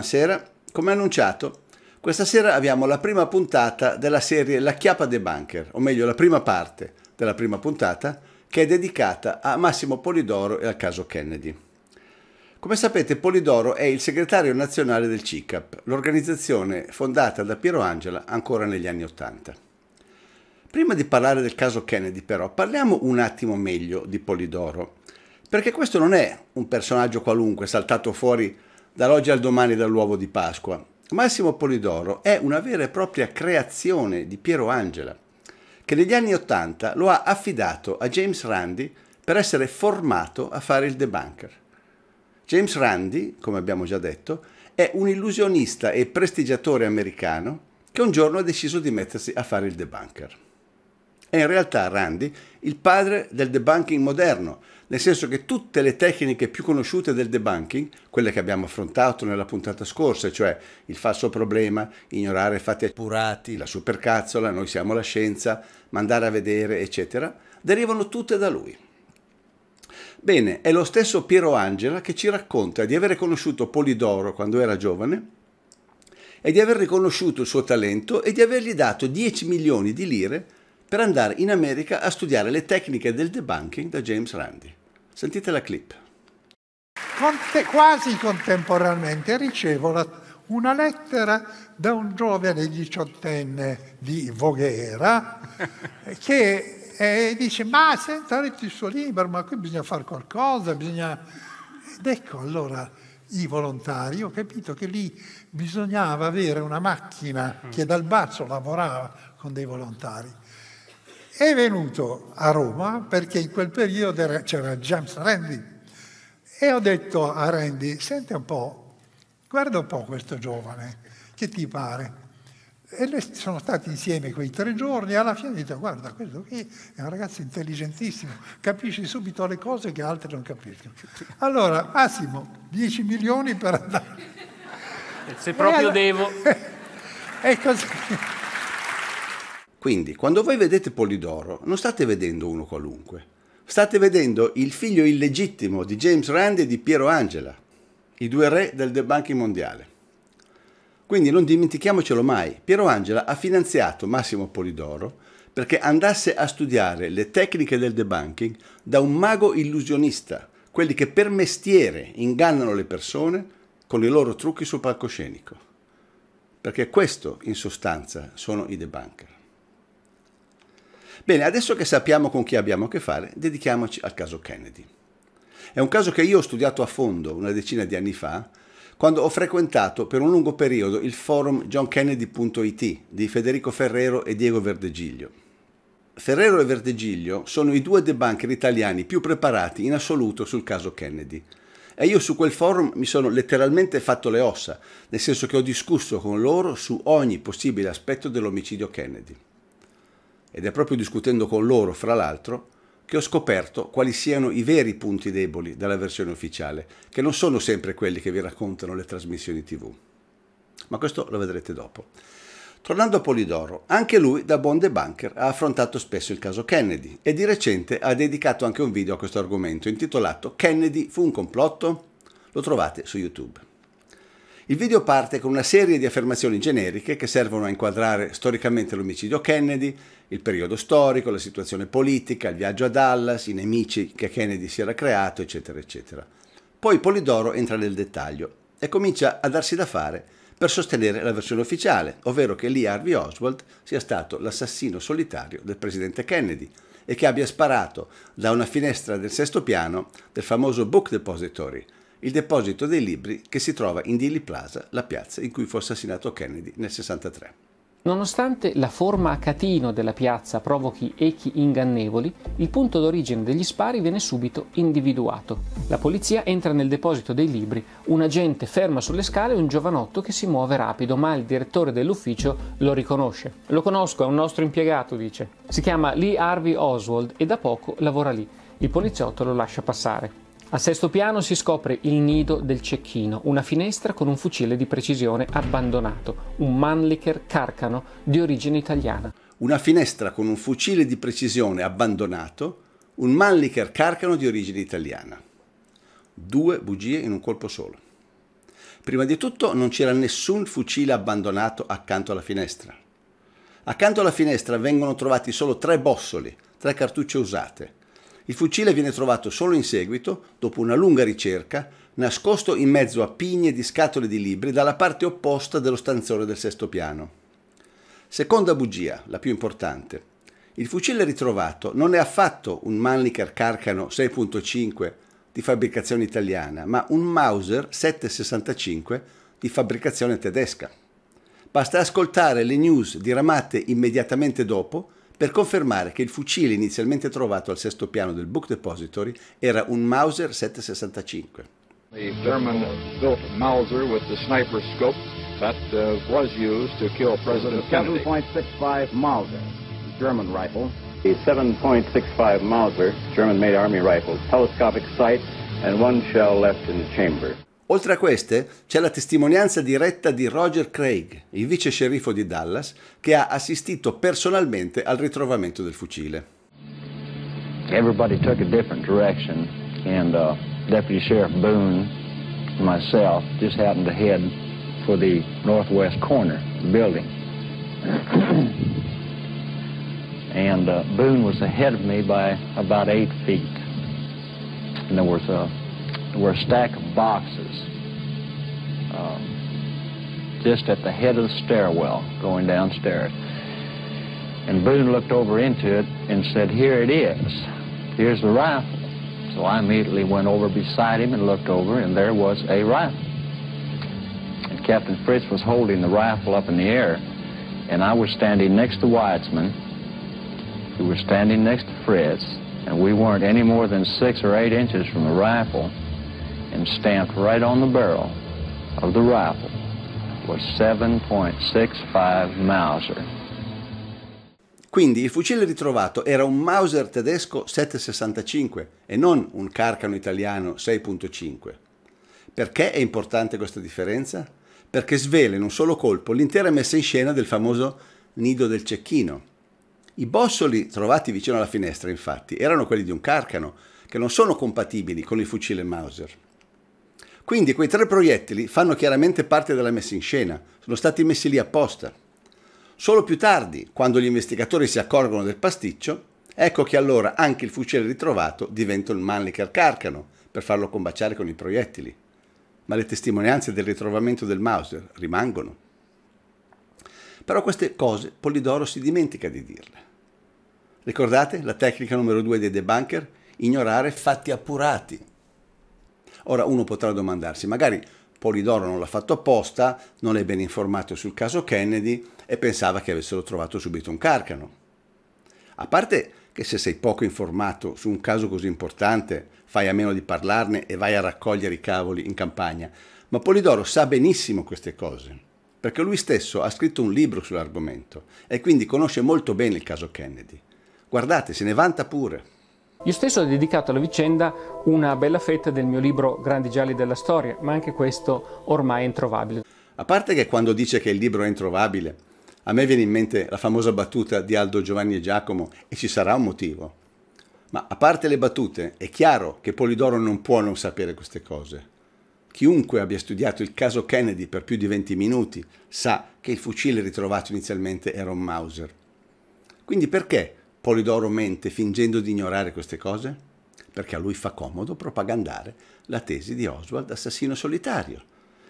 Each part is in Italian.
buonasera. Come annunciato, questa sera abbiamo la prima puntata della serie La Chiappa dei Bunker, o meglio la prima parte della prima puntata, che è dedicata a Massimo Polidoro e al caso Kennedy. Come sapete Polidoro è il segretario nazionale del CICAP, l'organizzazione fondata da Piero Angela ancora negli anni Ottanta. Prima di parlare del caso Kennedy però parliamo un attimo meglio di Polidoro, perché questo non è un personaggio qualunque saltato fuori Dall'oggi al domani dall'uovo di Pasqua. Massimo Polidoro è una vera e propria creazione di Piero Angela, che negli anni Ottanta lo ha affidato a James Randi per essere formato a fare il debunker. James Randi, come abbiamo già detto, è un illusionista e prestigiatore americano che un giorno ha deciso di mettersi a fare il debunker. È in realtà Randi il padre del debunking moderno, nel senso che tutte le tecniche più conosciute del debunking, quelle che abbiamo affrontato nella puntata scorsa, cioè il falso problema, ignorare fatti appurati, la supercazzola, noi siamo la scienza, mandare a vedere, eccetera, derivano tutte da lui. Bene, è lo stesso Piero Angela che ci racconta di aver conosciuto Polidoro quando era giovane e di aver riconosciuto il suo talento e di avergli dato 10 milioni di lire per andare in America a studiare le tecniche del debunking da James Randi. Sentite la clip. Conte, quasi contemporaneamente ricevo la, una lettera da un giovane diciottenne di Voghera che eh, dice ma senta letto il suo libro, ma qui bisogna fare qualcosa, bisogna... Ed ecco allora i volontari, ho capito che lì bisognava avere una macchina che dal basso lavorava con dei volontari è venuto a Roma perché in quel periodo c'era James Randi e ho detto a Randi, senti un po', guarda un po' questo giovane, che ti pare? E sono stati insieme quei tre giorni e alla fine ho detto guarda questo qui è un ragazzo intelligentissimo, capisce subito le cose che altri non capiscono. Allora massimo 10 milioni per andare. Se proprio e devo. e così. Quindi, quando voi vedete Polidoro, non state vedendo uno qualunque, state vedendo il figlio illegittimo di James Rand e di Piero Angela, i due re del debunking mondiale. Quindi non dimentichiamocelo mai, Piero Angela ha finanziato Massimo Polidoro perché andasse a studiare le tecniche del debunking da un mago illusionista, quelli che per mestiere ingannano le persone con i loro trucchi sul palcoscenico. Perché questo in sostanza sono i debunker. Bene, adesso che sappiamo con chi abbiamo a che fare, dedichiamoci al caso Kennedy. È un caso che io ho studiato a fondo una decina di anni fa, quando ho frequentato per un lungo periodo il forum johnkennedy.it di Federico Ferrero e Diego Verdegiglio. Ferrero e Verdegiglio sono i due debunker italiani più preparati in assoluto sul caso Kennedy. E io su quel forum mi sono letteralmente fatto le ossa, nel senso che ho discusso con loro su ogni possibile aspetto dell'omicidio Kennedy. Ed è proprio discutendo con loro, fra l'altro, che ho scoperto quali siano i veri punti deboli della versione ufficiale, che non sono sempre quelli che vi raccontano le trasmissioni tv. Ma questo lo vedrete dopo. Tornando a Polidoro, anche lui da buon debunker ha affrontato spesso il caso Kennedy e di recente ha dedicato anche un video a questo argomento intitolato Kennedy fu un complotto? Lo trovate su YouTube. Il video parte con una serie di affermazioni generiche che servono a inquadrare storicamente l'omicidio Kennedy il periodo storico, la situazione politica, il viaggio a Dallas, i nemici che Kennedy si era creato, eccetera, eccetera. Poi Polidoro entra nel dettaglio e comincia a darsi da fare per sostenere la versione ufficiale, ovvero che Lee Harvey Oswald sia stato l'assassino solitario del presidente Kennedy e che abbia sparato da una finestra del sesto piano del famoso Book Depository, il deposito dei libri che si trova in Dealey Plaza, la piazza in cui fu assassinato Kennedy nel 63. Nonostante la forma a catino della piazza provochi echi ingannevoli, il punto d'origine degli spari viene subito individuato. La polizia entra nel deposito dei libri, un agente ferma sulle scale un giovanotto che si muove rapido, ma il direttore dell'ufficio lo riconosce. Lo conosco, è un nostro impiegato, dice. Si chiama Lee Harvey Oswald e da poco lavora lì. Il poliziotto lo lascia passare. Al sesto piano si scopre il nido del cecchino, una finestra con un fucile di precisione abbandonato, un Mannlicher Carcano di origine italiana. Una finestra con un fucile di precisione abbandonato, un Mannlicher Carcano di origine italiana. Due bugie in un colpo solo. Prima di tutto non c'era nessun fucile abbandonato accanto alla finestra. Accanto alla finestra vengono trovati solo tre bossoli, tre cartucce usate, il fucile viene trovato solo in seguito, dopo una lunga ricerca, nascosto in mezzo a pigne di scatole di libri dalla parte opposta dello stanzone del sesto piano. Seconda bugia, la più importante. Il fucile ritrovato non è affatto un Mannlicher Carcano 6.5 di fabbricazione italiana, ma un Mauser 765 di fabbricazione tedesca. Basta ascoltare le news diramate immediatamente dopo per confermare che il fucile inizialmente trovato al sesto piano del Book Depository era un Mauser 765. The German built Mauser with the sniper scope that uh, was used to kill President Kennedy. 7.65 Mauser, German rifle. The 7.65 Mauser, German made army rifle, telescopic sight, and one shell left in the chamber. Oltre a queste c'è la testimonianza diretta di Roger Craig, il vice sceriffo di Dallas, che ha assistito personalmente al ritrovamento del fucile. Everybody took a different direction and uh, Deputy Sheriff Boone and myself just happened to head for the northwest corner of the building. and uh, Boone was ahead of me by about eight feet. And there was a uh, were a stack of boxes um, just at the head of the stairwell going downstairs. And Boone looked over into it and said, here it is. Here's the rifle. So I immediately went over beside him and looked over, and there was a rifle. And Captain Fritz was holding the rifle up in the air, and I was standing next to Weitzman, who was standing next to Fritz, and we weren't any more than six or eight inches from the rifle. and stamped right on the barrel of the rifle was 7.65 Mauser. Quindi il fucile ritrovato era un Mauser tedesco 765 e non un Carcano italiano 6.5. Perché è importante questa differenza? Perché svela in un solo colpo l'intera messa in scena del famoso nido del cecchino. I bossoli trovati vicino alla finestra, infatti, erano quelli di un Carcano, che non sono compatibili con il fucile Mauser. Quindi quei tre proiettili fanno chiaramente parte della messa in scena, sono stati messi lì apposta. Solo più tardi, quando gli investigatori si accorgono del pasticcio, ecco che allora anche il fucile ritrovato diventa un Mannlicher Carcano per farlo combaciare con i proiettili. Ma le testimonianze del ritrovamento del Mauser rimangono. Però queste cose Polidoro si dimentica di dirle. Ricordate la tecnica numero due dei debunker? Ignorare fatti appurati. Ora uno potrà domandarsi, magari Polidoro non l'ha fatto apposta, non è ben informato sul caso Kennedy e pensava che avessero trovato subito un carcano. A parte che se sei poco informato su un caso così importante, fai a meno di parlarne e vai a raccogliere i cavoli in campagna, ma Polidoro sa benissimo queste cose, perché lui stesso ha scritto un libro sull'argomento e quindi conosce molto bene il caso Kennedy. Guardate, se ne vanta pure. Io stesso ho dedicato alla vicenda una bella fetta del mio libro Grandi gialli della storia, ma anche questo ormai è introvabile. A parte che quando dice che il libro è introvabile, a me viene in mente la famosa battuta di Aldo Giovanni e Giacomo e ci sarà un motivo. Ma a parte le battute, è chiaro che Polidoro non può non sapere queste cose. Chiunque abbia studiato il caso Kennedy per più di 20 minuti sa che il fucile ritrovato inizialmente era un Mauser. Quindi perché Polidoro mente fingendo di ignorare queste cose? Perché a lui fa comodo propagandare la tesi di Oswald assassino solitario.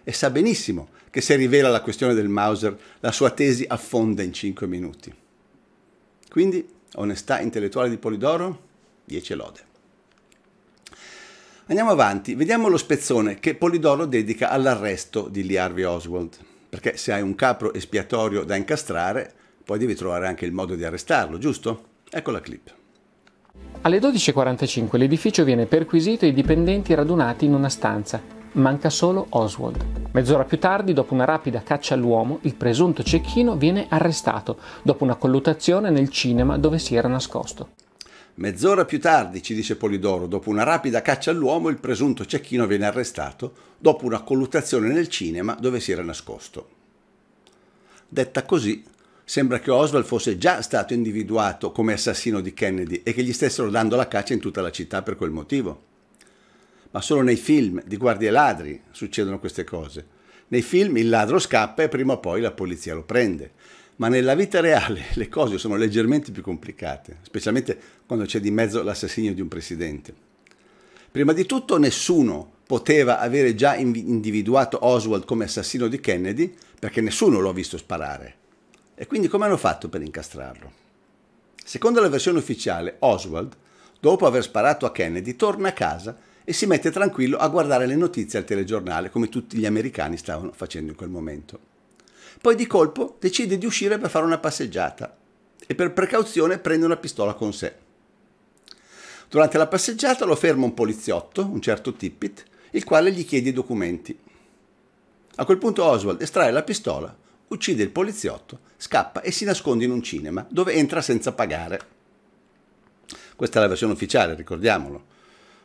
E sa benissimo che se rivela la questione del Mauser, la sua tesi affonda in 5 minuti. Quindi, onestà intellettuale di Polidoro, 10 lode. Andiamo avanti, vediamo lo spezzone che Polidoro dedica all'arresto di Lee Harvey Oswald, perché se hai un capro espiatorio da incastrare, poi devi trovare anche il modo di arrestarlo, giusto? Ecco la clip. Alle 12.45 l'edificio viene perquisito e i dipendenti radunati in una stanza. Manca solo Oswald. Mezz'ora più tardi, dopo una rapida caccia all'uomo, il presunto cecchino viene arrestato dopo una colluttazione nel cinema dove si era nascosto. Mezz'ora più tardi, ci dice Polidoro, dopo una rapida caccia all'uomo, il presunto cecchino viene arrestato dopo una colluttazione nel cinema dove si era nascosto. Detta così, Sembra che Oswald fosse già stato individuato come assassino di Kennedy e che gli stessero dando la caccia in tutta la città per quel motivo. Ma solo nei film di guardie ladri succedono queste cose. Nei film il ladro scappa e prima o poi la polizia lo prende. Ma nella vita reale le cose sono leggermente più complicate, specialmente quando c'è di mezzo l'assassinio di un presidente. Prima di tutto nessuno poteva avere già individuato Oswald come assassino di Kennedy perché nessuno lo ha visto sparare. E quindi come hanno fatto per incastrarlo? Secondo la versione ufficiale, Oswald, dopo aver sparato a Kennedy, torna a casa e si mette tranquillo a guardare le notizie al telegiornale, come tutti gli americani stavano facendo in quel momento. Poi di colpo decide di uscire per fare una passeggiata e per precauzione prende una pistola con sé. Durante la passeggiata lo ferma un poliziotto, un certo Tippit, il quale gli chiede i documenti. A quel punto Oswald estrae la pistola, uccide il poliziotto scappa e si nasconde in un cinema dove entra senza pagare. Questa è la versione ufficiale, ricordiamolo,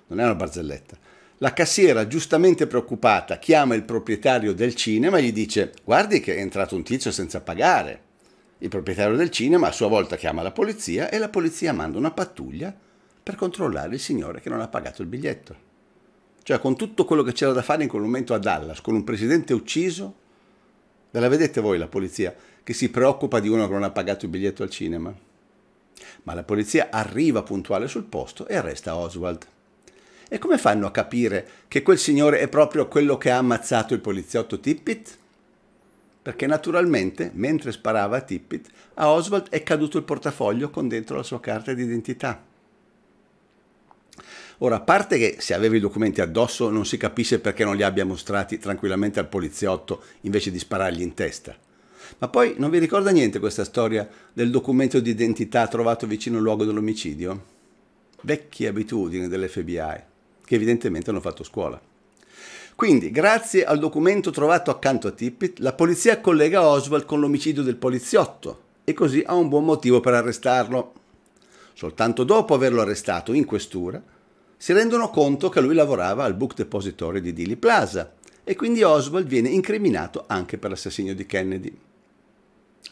non è una barzelletta. La cassiera, giustamente preoccupata, chiama il proprietario del cinema e gli dice guardi che è entrato un tizio senza pagare. Il proprietario del cinema a sua volta chiama la polizia e la polizia manda una pattuglia per controllare il signore che non ha pagato il biglietto. Cioè con tutto quello che c'era da fare in quel momento a Dallas, con un presidente ucciso, ve la vedete voi la polizia che si preoccupa di uno che non ha pagato il biglietto al cinema. Ma la polizia arriva puntuale sul posto e arresta Oswald. E come fanno a capire che quel signore è proprio quello che ha ammazzato il poliziotto Tippit? Perché naturalmente, mentre sparava a Tippit, a Oswald è caduto il portafoglio con dentro la sua carta d'identità. Ora, a parte che se aveva i documenti addosso non si capisce perché non li abbia mostrati tranquillamente al poliziotto invece di sparargli in testa. Ma poi non vi ricorda niente questa storia del documento di identità trovato vicino al luogo dell'omicidio? Vecchie abitudini dell'FBI, che evidentemente hanno fatto scuola. Quindi, grazie al documento trovato accanto a Tippett, la polizia collega Oswald con l'omicidio del poliziotto e così ha un buon motivo per arrestarlo. Soltanto dopo averlo arrestato in questura, si rendono conto che lui lavorava al book depository di Dilly Plaza e quindi Oswald viene incriminato anche per l'assassinio di Kennedy.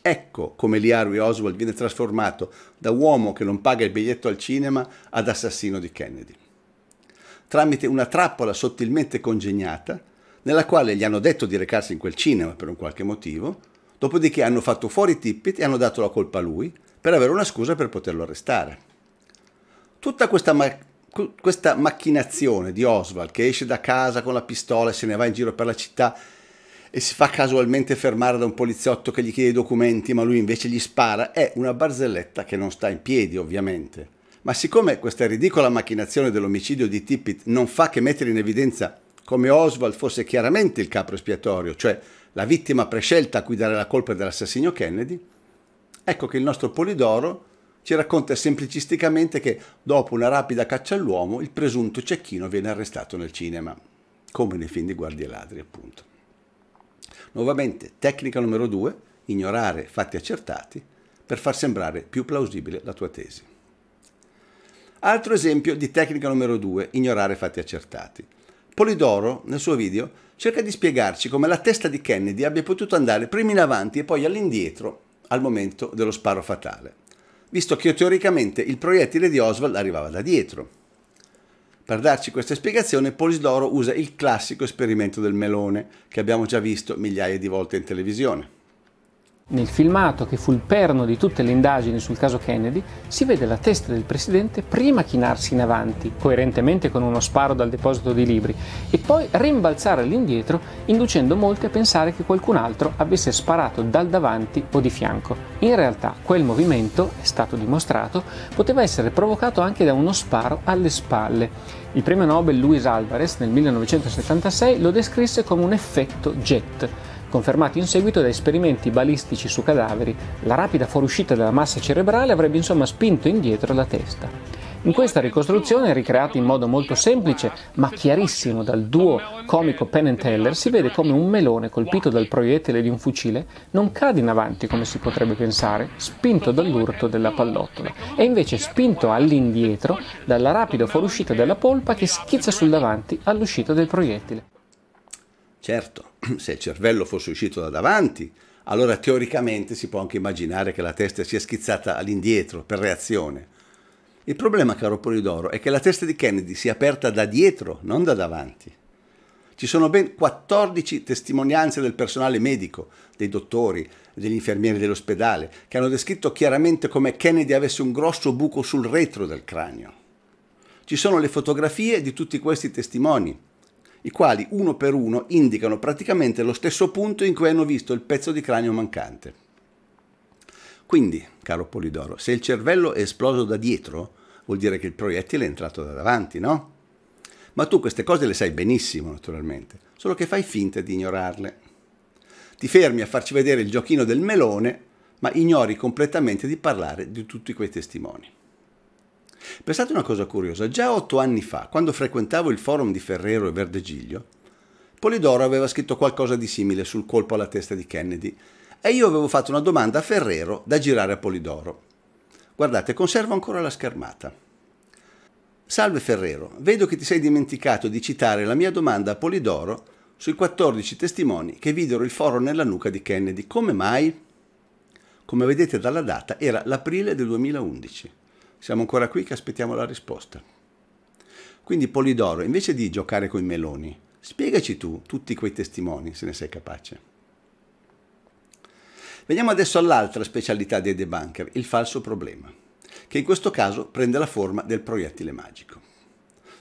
Ecco come Lee Harvey Oswald viene trasformato da uomo che non paga il biglietto al cinema ad assassino di Kennedy. Tramite una trappola sottilmente congegnata, nella quale gli hanno detto di recarsi in quel cinema per un qualche motivo, dopodiché hanno fatto fuori Tippit e hanno dato la colpa a lui per avere una scusa per poterlo arrestare. Tutta questa, ma- questa macchinazione di Oswald che esce da casa con la pistola e se ne va in giro per la città e si fa casualmente fermare da un poliziotto che gli chiede i documenti, ma lui invece gli spara, è una barzelletta che non sta in piedi, ovviamente. Ma siccome questa ridicola macchinazione dell'omicidio di Tippit non fa che mettere in evidenza come Oswald fosse chiaramente il capro espiatorio, cioè la vittima prescelta a cui dare la colpa dell'assassinio Kennedy, ecco che il nostro Polidoro ci racconta semplicisticamente che dopo una rapida caccia all'uomo il presunto cecchino viene arrestato nel cinema, come nei film di Guardie Ladri appunto. Nuovamente, tecnica numero due, ignorare fatti accertati per far sembrare più plausibile la tua tesi. Altro esempio di tecnica numero due, ignorare fatti accertati. Polidoro, nel suo video, cerca di spiegarci come la testa di Kennedy abbia potuto andare prima in avanti e poi all'indietro al momento dello sparo fatale, visto che teoricamente il proiettile di Oswald arrivava da dietro. Per darci questa spiegazione Polisdoro usa il classico esperimento del melone, che abbiamo già visto migliaia di volte in televisione. Nel filmato, che fu il perno di tutte le indagini sul caso Kennedy, si vede la testa del presidente prima chinarsi in avanti, coerentemente con uno sparo dal deposito di libri, e poi rimbalzare all'indietro, inducendo molti a pensare che qualcun altro avesse sparato dal davanti o di fianco. In realtà, quel movimento, è stato dimostrato, poteva essere provocato anche da uno sparo alle spalle. Il premio Nobel Luis Alvarez nel 1976 lo descrisse come un effetto jet confermati in seguito da esperimenti balistici su cadaveri, la rapida fuoriuscita della massa cerebrale avrebbe insomma spinto indietro la testa. In questa ricostruzione, ricreata in modo molto semplice ma chiarissimo dal duo comico Penn and Teller, si vede come un melone colpito dal proiettile di un fucile non cade in avanti come si potrebbe pensare, spinto dall'urto della pallottola, è invece spinto all'indietro dalla rapida fuoriuscita della polpa che schizza sul davanti all'uscita del proiettile. Certo, se il cervello fosse uscito da davanti, allora teoricamente si può anche immaginare che la testa sia schizzata all'indietro per reazione. Il problema, caro Polidoro, è che la testa di Kennedy si è aperta da dietro, non da davanti. Ci sono ben 14 testimonianze del personale medico, dei dottori, degli infermieri dell'ospedale, che hanno descritto chiaramente come Kennedy avesse un grosso buco sul retro del cranio. Ci sono le fotografie di tutti questi testimoni, i quali uno per uno indicano praticamente lo stesso punto in cui hanno visto il pezzo di cranio mancante. Quindi, caro Polidoro, se il cervello è esploso da dietro, vuol dire che il proiettile è entrato da davanti, no? Ma tu queste cose le sai benissimo, naturalmente, solo che fai finta di ignorarle. Ti fermi a farci vedere il giochino del melone, ma ignori completamente di parlare di tutti quei testimoni. Pensate una cosa curiosa, già otto anni fa, quando frequentavo il forum di Ferrero e Verdegiglio, Polidoro aveva scritto qualcosa di simile sul colpo alla testa di Kennedy e io avevo fatto una domanda a Ferrero da girare a Polidoro. Guardate, conservo ancora la schermata. Salve Ferrero, vedo che ti sei dimenticato di citare la mia domanda a Polidoro sui 14 testimoni che videro il foro nella nuca di Kennedy. Come mai? Come vedete dalla data era l'aprile del 2011. Siamo ancora qui che aspettiamo la risposta. Quindi Polidoro, invece di giocare con i meloni, spiegaci tu tutti quei testimoni, se ne sei capace. Veniamo adesso all'altra specialità dei debunker, il falso problema, che in questo caso prende la forma del proiettile magico.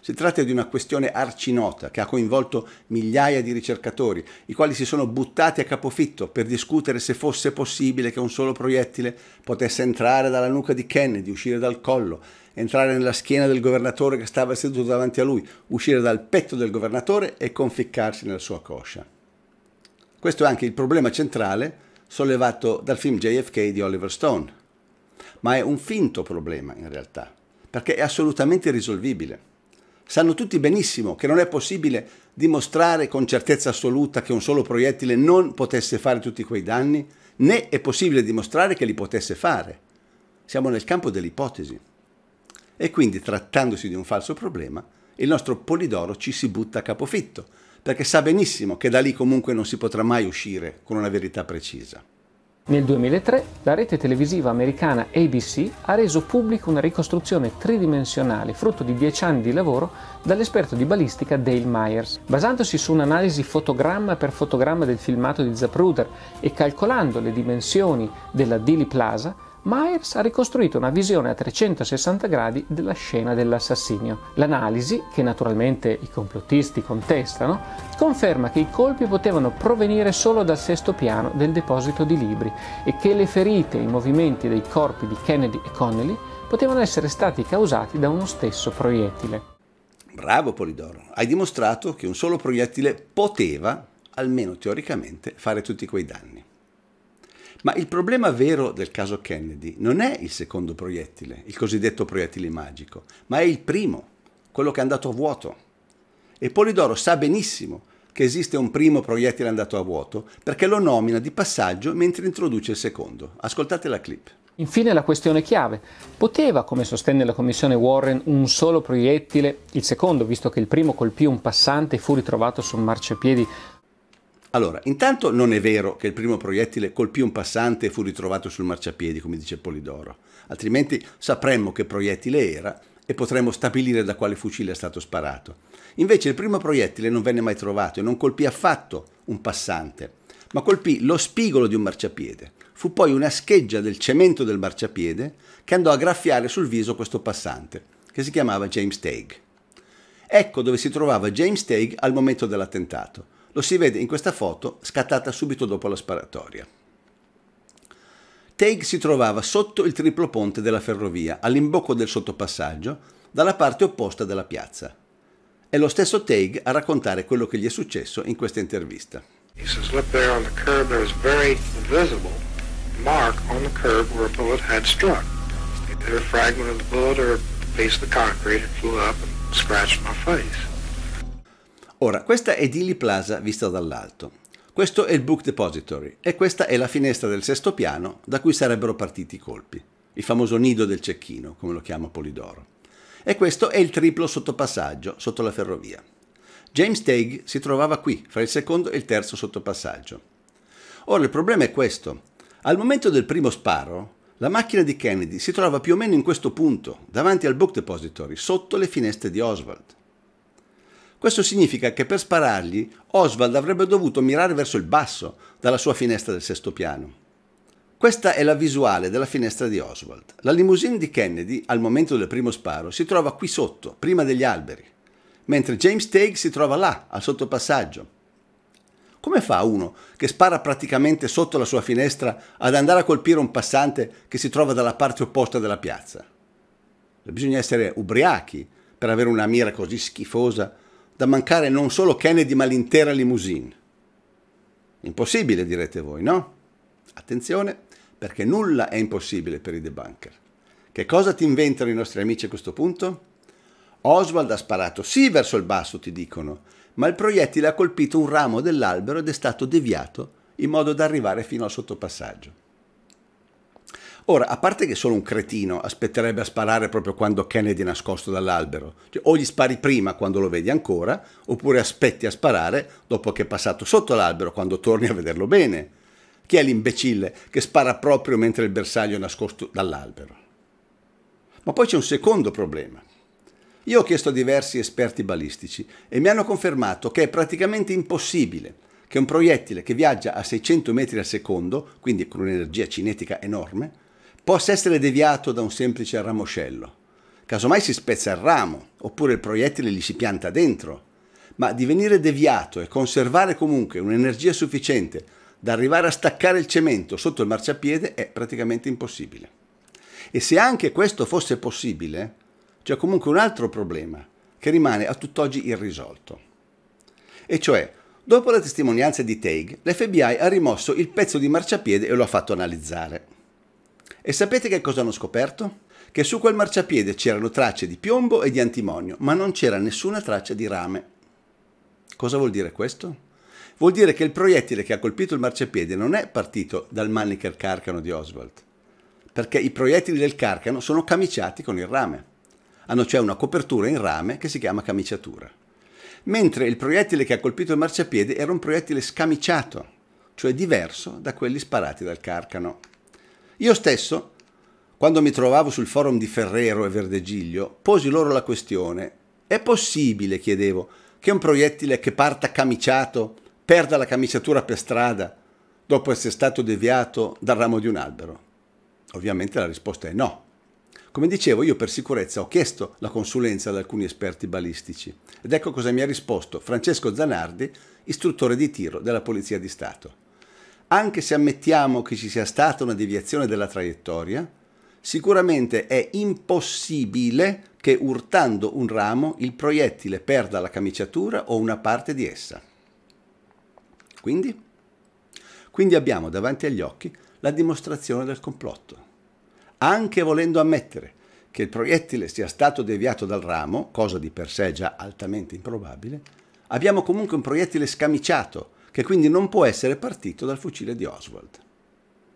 Si tratta di una questione arcinota che ha coinvolto migliaia di ricercatori, i quali si sono buttati a capofitto per discutere se fosse possibile che un solo proiettile potesse entrare dalla nuca di Kennedy, uscire dal collo, entrare nella schiena del governatore che stava seduto davanti a lui, uscire dal petto del governatore e conficcarsi nella sua coscia. Questo è anche il problema centrale sollevato dal film JFK di Oliver Stone, ma è un finto problema in realtà, perché è assolutamente risolvibile sanno tutti benissimo che non è possibile dimostrare con certezza assoluta che un solo proiettile non potesse fare tutti quei danni, né è possibile dimostrare che li potesse fare. Siamo nel campo dell'ipotesi. E quindi, trattandosi di un falso problema, il nostro Polidoro ci si butta a capofitto, perché sa benissimo che da lì comunque non si potrà mai uscire con una verità precisa. Nel 2003 la rete televisiva americana ABC ha reso pubblica una ricostruzione tridimensionale frutto di dieci anni di lavoro dall'esperto di balistica Dale Myers. Basandosi su un'analisi fotogramma per fotogramma del filmato di Zapruder e calcolando le dimensioni della Dili Plaza, Myers ha ricostruito una visione a 360 gradi della scena dell'assassinio. L'analisi, che naturalmente i complottisti contestano, conferma che i colpi potevano provenire solo dal sesto piano del deposito di libri e che le ferite e i movimenti dei corpi di Kennedy e Connelly potevano essere stati causati da uno stesso proiettile. Bravo Polidoro, hai dimostrato che un solo proiettile poteva, almeno teoricamente, fare tutti quei danni. Ma il problema vero del caso Kennedy non è il secondo proiettile, il cosiddetto proiettile magico, ma è il primo, quello che è andato a vuoto. E Polidoro sa benissimo che esiste un primo proiettile andato a vuoto perché lo nomina di passaggio mentre introduce il secondo. Ascoltate la clip. Infine la questione chiave. Poteva, come sostenne la commissione Warren, un solo proiettile, il secondo, visto che il primo colpì un passante e fu ritrovato sul marciapiedi allora, intanto non è vero che il primo proiettile colpì un passante e fu ritrovato sul marciapiedi, come dice Polidoro, altrimenti sapremmo che proiettile era e potremmo stabilire da quale fucile è stato sparato. Invece il primo proiettile non venne mai trovato e non colpì affatto un passante, ma colpì lo spigolo di un marciapiede. Fu poi una scheggia del cemento del marciapiede che andò a graffiare sul viso questo passante, che si chiamava James Tague. Ecco dove si trovava James Tague al momento dell'attentato lo si vede in questa foto scattata subito dopo la sparatoria. Teig si trovava sotto il triplo ponte della ferrovia, all'imbocco del sottopassaggio, dalla parte opposta della piazza. È lo stesso Teig a raccontare quello che gli è successo in questa intervista. He says, look there on the curb, there was a very visible mark on the curb where a bullet had struck. Either a fragment of the bullet or a piece of the concrete, it flew up and scratched my face. Ora, questa è Dilly Plaza vista dall'alto. Questo è il Book Depository e questa è la finestra del sesto piano da cui sarebbero partiti i colpi, il famoso nido del cecchino, come lo chiama Polidoro. E questo è il triplo sottopassaggio sotto la ferrovia. James Teague si trovava qui, fra il secondo e il terzo sottopassaggio. Ora il problema è questo. Al momento del primo sparo, la macchina di Kennedy si trova più o meno in questo punto, davanti al Book Depository, sotto le finestre di Oswald. Questo significa che per sparargli Oswald avrebbe dovuto mirare verso il basso, dalla sua finestra del sesto piano. Questa è la visuale della finestra di Oswald. La limousine di Kennedy, al momento del primo sparo, si trova qui sotto, prima degli alberi, mentre James Tague si trova là, al sottopassaggio. Come fa uno che spara praticamente sotto la sua finestra ad andare a colpire un passante che si trova dalla parte opposta della piazza? Bisogna essere ubriachi per avere una mira così schifosa da mancare non solo Kennedy ma l'intera limousine. Impossibile direte voi, no? Attenzione, perché nulla è impossibile per i debunker. Che cosa ti inventano i nostri amici a questo punto? Oswald ha sparato sì verso il basso, ti dicono, ma il proiettile ha colpito un ramo dell'albero ed è stato deviato in modo da arrivare fino al sottopassaggio. Ora, a parte che solo un cretino aspetterebbe a sparare proprio quando Kennedy è nascosto dall'albero, cioè, o gli spari prima quando lo vedi ancora, oppure aspetti a sparare dopo che è passato sotto l'albero quando torni a vederlo bene. Chi è l'imbecille che spara proprio mentre il bersaglio è nascosto dall'albero? Ma poi c'è un secondo problema. Io ho chiesto a diversi esperti balistici e mi hanno confermato che è praticamente impossibile che un proiettile che viaggia a 600 metri al secondo, quindi con un'energia cinetica enorme, possa essere deviato da un semplice ramoscello. Casomai si spezza il ramo, oppure il proiettile gli si pianta dentro. Ma divenire deviato e conservare comunque un'energia sufficiente da arrivare a staccare il cemento sotto il marciapiede è praticamente impossibile. E se anche questo fosse possibile, c'è comunque un altro problema che rimane a tutt'oggi irrisolto. E cioè, dopo la testimonianza di Teig, l'FBI ha rimosso il pezzo di marciapiede e lo ha fatto analizzare. E sapete che cosa hanno scoperto? Che su quel marciapiede c'erano tracce di piombo e di antimonio, ma non c'era nessuna traccia di rame. Cosa vuol dire questo? Vuol dire che il proiettile che ha colpito il marciapiede non è partito dal Manniker Carcano di Oswald, perché i proiettili del Carcano sono camiciati con il rame. Hanno cioè una copertura in rame che si chiama camiciatura. Mentre il proiettile che ha colpito il marciapiede era un proiettile scamiciato, cioè diverso da quelli sparati dal Carcano. Io stesso, quando mi trovavo sul forum di Ferrero e Verdegiglio, posi loro la questione. È possibile, chiedevo, che un proiettile che parta camiciato perda la camiciatura per strada dopo essere stato deviato dal ramo di un albero? Ovviamente la risposta è no. Come dicevo, io per sicurezza ho chiesto la consulenza ad alcuni esperti balistici ed ecco cosa mi ha risposto Francesco Zanardi, istruttore di tiro della Polizia di Stato anche se ammettiamo che ci sia stata una deviazione della traiettoria, sicuramente è impossibile che urtando un ramo il proiettile perda la camiciatura o una parte di essa. Quindi? Quindi abbiamo davanti agli occhi la dimostrazione del complotto. Anche volendo ammettere che il proiettile sia stato deviato dal ramo, cosa di per sé già altamente improbabile, abbiamo comunque un proiettile scamiciato che quindi non può essere partito dal fucile di Oswald.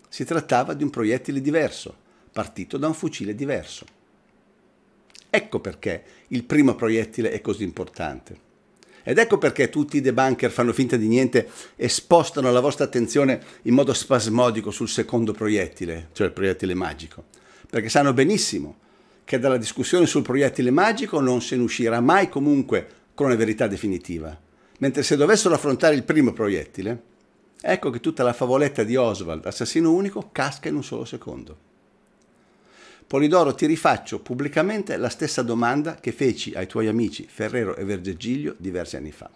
Si trattava di un proiettile diverso, partito da un fucile diverso. Ecco perché il primo proiettile è così importante. Ed ecco perché tutti i debunker fanno finta di niente e spostano la vostra attenzione in modo spasmodico sul secondo proiettile, cioè il proiettile magico. Perché sanno benissimo che dalla discussione sul proiettile magico non se ne uscirà mai comunque con una verità definitiva, Mentre se dovessero affrontare il primo proiettile, ecco che tutta la favoletta di Oswald, assassino unico, casca in un solo secondo. Polidoro, ti rifaccio pubblicamente la stessa domanda che feci ai tuoi amici Ferrero e Vergegiglio diversi anni fa.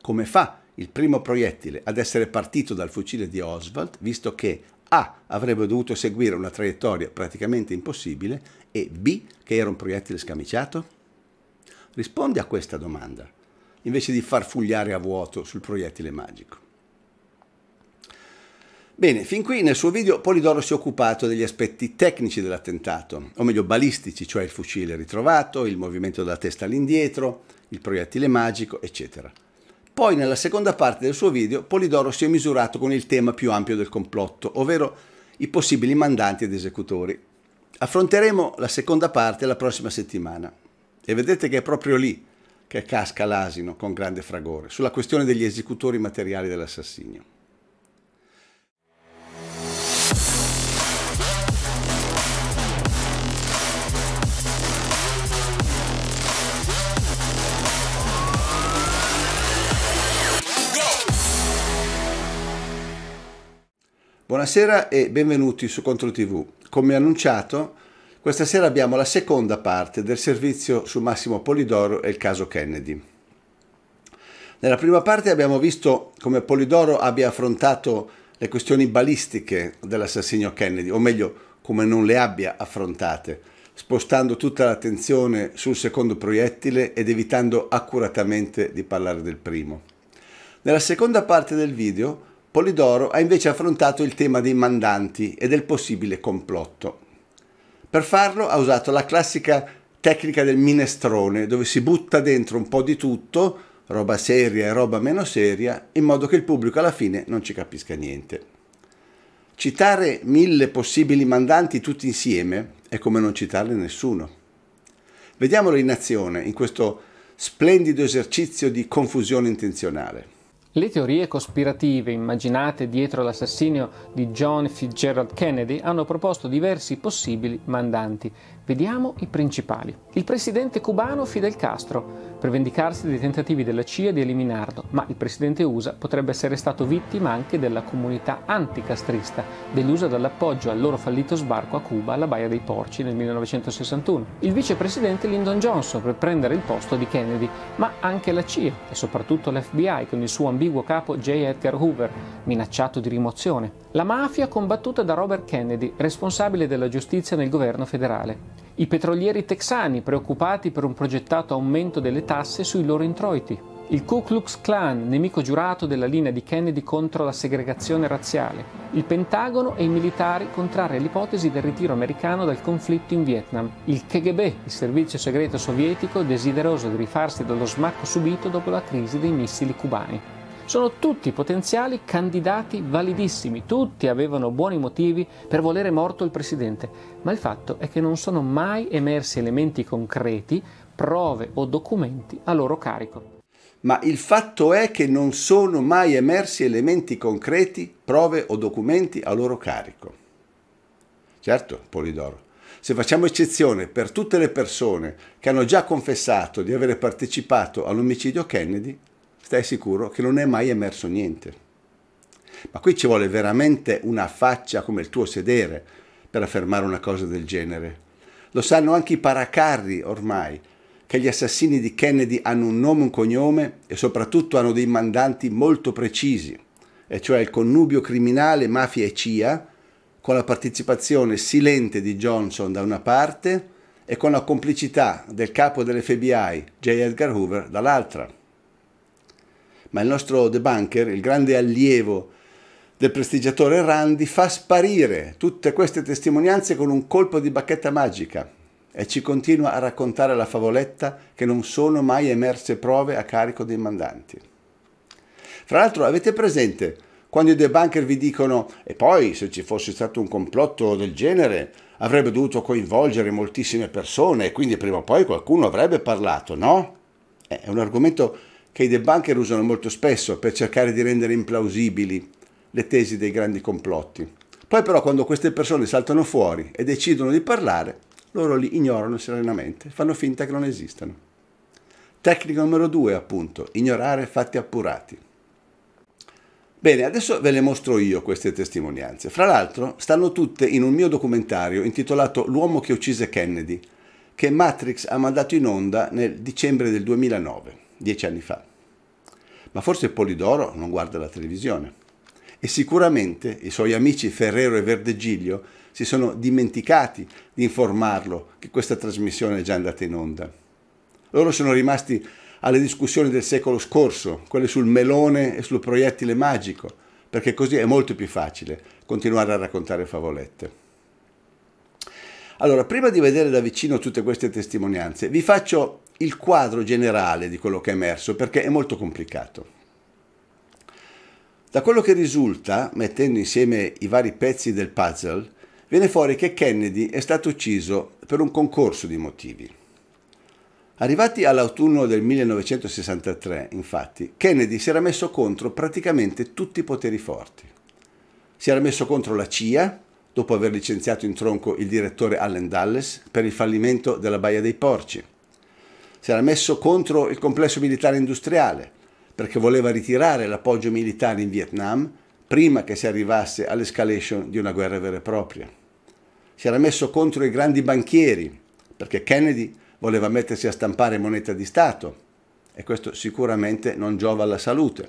Come fa il primo proiettile ad essere partito dal fucile di Oswald, visto che A avrebbe dovuto seguire una traiettoria praticamente impossibile e B che era un proiettile scamiciato? Rispondi a questa domanda invece di far fugliare a vuoto sul proiettile magico. Bene, fin qui nel suo video Polidoro si è occupato degli aspetti tecnici dell'attentato, o meglio balistici, cioè il fucile ritrovato, il movimento della testa all'indietro, il proiettile magico, eccetera. Poi nella seconda parte del suo video Polidoro si è misurato con il tema più ampio del complotto, ovvero i possibili mandanti ed esecutori. Affronteremo la seconda parte la prossima settimana e vedete che è proprio lì che casca l'asino con grande fragore sulla questione degli esecutori materiali dell'assassinio. Buonasera e benvenuti su Contro TV. Come annunciato, questa sera abbiamo la seconda parte del servizio su Massimo Polidoro e il caso Kennedy. Nella prima parte abbiamo visto come Polidoro abbia affrontato le questioni balistiche dell'assassinio Kennedy, o meglio, come non le abbia affrontate, spostando tutta l'attenzione sul secondo proiettile ed evitando accuratamente di parlare del primo. Nella seconda parte del video, Polidoro ha invece affrontato il tema dei mandanti e del possibile complotto. Per farlo ha usato la classica tecnica del minestrone, dove si butta dentro un po' di tutto, roba seria e roba meno seria, in modo che il pubblico alla fine non ci capisca niente. Citare mille possibili mandanti tutti insieme è come non citarne nessuno. Vediamolo in azione, in questo splendido esercizio di confusione intenzionale. Le teorie cospirative immaginate dietro l'assassinio di John Fitzgerald Kennedy hanno proposto diversi possibili mandanti. Vediamo i principali. Il presidente cubano Fidel Castro, per vendicarsi dei tentativi della CIA di eliminarlo, ma il presidente USA potrebbe essere stato vittima anche della comunità anticastrista, delusa dall'appoggio al loro fallito sbarco a Cuba alla Baia dei Porci nel 1961. Il vicepresidente Lyndon Johnson per prendere il posto di Kennedy, ma anche la CIA e soprattutto l'FBI con il suo ambiguo capo J. Edgar Hoover, minacciato di rimozione. La mafia combattuta da Robert Kennedy, responsabile della giustizia nel governo federale i petrolieri texani preoccupati per un progettato aumento delle tasse sui loro introiti, il Ku Klux Klan, nemico giurato della linea di Kennedy contro la segregazione razziale, il Pentagono e i militari contrari all'ipotesi del ritiro americano dal conflitto in Vietnam, il KGB, il servizio segreto sovietico desideroso di rifarsi dallo smacco subito dopo la crisi dei missili cubani. Sono tutti potenziali candidati validissimi, tutti avevano buoni motivi per volere morto il presidente, ma il fatto è che non sono mai emersi elementi concreti, prove o documenti a loro carico. Ma il fatto è che non sono mai emersi elementi concreti, prove o documenti a loro carico. Certo, Polidoro. Se facciamo eccezione per tutte le persone che hanno già confessato di aver partecipato all'omicidio Kennedy, stai sicuro che non è mai emerso niente. Ma qui ci vuole veramente una faccia come il tuo sedere per affermare una cosa del genere. Lo sanno anche i paracarri ormai, che gli assassini di Kennedy hanno un nome, un cognome e soprattutto hanno dei mandanti molto precisi, e cioè il connubio criminale, mafia e CIA, con la partecipazione silente di Johnson da una parte e con la complicità del capo dell'FBI, J. Edgar Hoover, dall'altra ma il nostro debunker, il grande allievo del prestigiatore Randi, fa sparire tutte queste testimonianze con un colpo di bacchetta magica e ci continua a raccontare la favoletta che non sono mai emerse prove a carico dei mandanti. Fra l'altro avete presente quando i debunker vi dicono e poi se ci fosse stato un complotto del genere avrebbe dovuto coinvolgere moltissime persone e quindi prima o poi qualcuno avrebbe parlato, no? Eh, è un argomento che i debunker usano molto spesso per cercare di rendere implausibili le tesi dei grandi complotti. Poi però quando queste persone saltano fuori e decidono di parlare, loro li ignorano serenamente, fanno finta che non esistano. Tecnica numero due, appunto, ignorare fatti appurati. Bene, adesso ve le mostro io queste testimonianze. Fra l'altro, stanno tutte in un mio documentario intitolato L'uomo che uccise Kennedy, che Matrix ha mandato in onda nel dicembre del 2009 dieci anni fa. Ma forse Polidoro non guarda la televisione. E sicuramente i suoi amici Ferrero e Verdegiglio si sono dimenticati di informarlo che questa trasmissione è già andata in onda. Loro sono rimasti alle discussioni del secolo scorso, quelle sul melone e sul proiettile magico, perché così è molto più facile continuare a raccontare favolette. Allora, prima di vedere da vicino tutte queste testimonianze, vi faccio il quadro generale di quello che è emerso perché è molto complicato. Da quello che risulta, mettendo insieme i vari pezzi del puzzle, viene fuori che Kennedy è stato ucciso per un concorso di motivi. Arrivati all'autunno del 1963, infatti, Kennedy si era messo contro praticamente tutti i poteri forti. Si era messo contro la CIA, dopo aver licenziato in tronco il direttore Allen Dulles per il fallimento della Baia dei Porci si era messo contro il complesso militare industriale perché voleva ritirare l'appoggio militare in Vietnam prima che si arrivasse all'escalation di una guerra vera e propria. Si era messo contro i grandi banchieri perché Kennedy voleva mettersi a stampare moneta di Stato e questo sicuramente non giova alla salute.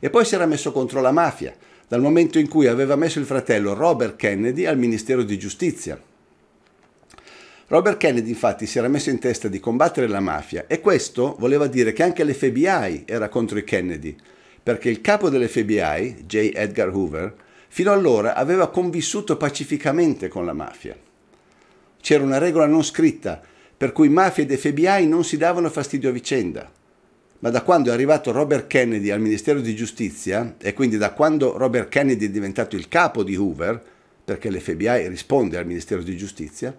E poi si era messo contro la mafia dal momento in cui aveva messo il fratello Robert Kennedy al Ministero di Giustizia Robert Kennedy infatti si era messo in testa di combattere la mafia e questo voleva dire che anche l'FBI era contro i Kennedy, perché il capo dell'FBI, J. Edgar Hoover, fino allora aveva convissuto pacificamente con la mafia. C'era una regola non scritta per cui mafia ed FBI non si davano fastidio a vicenda. Ma da quando è arrivato Robert Kennedy al Ministero di Giustizia, e quindi da quando Robert Kennedy è diventato il capo di Hoover, perché l'FBI risponde al Ministero di Giustizia,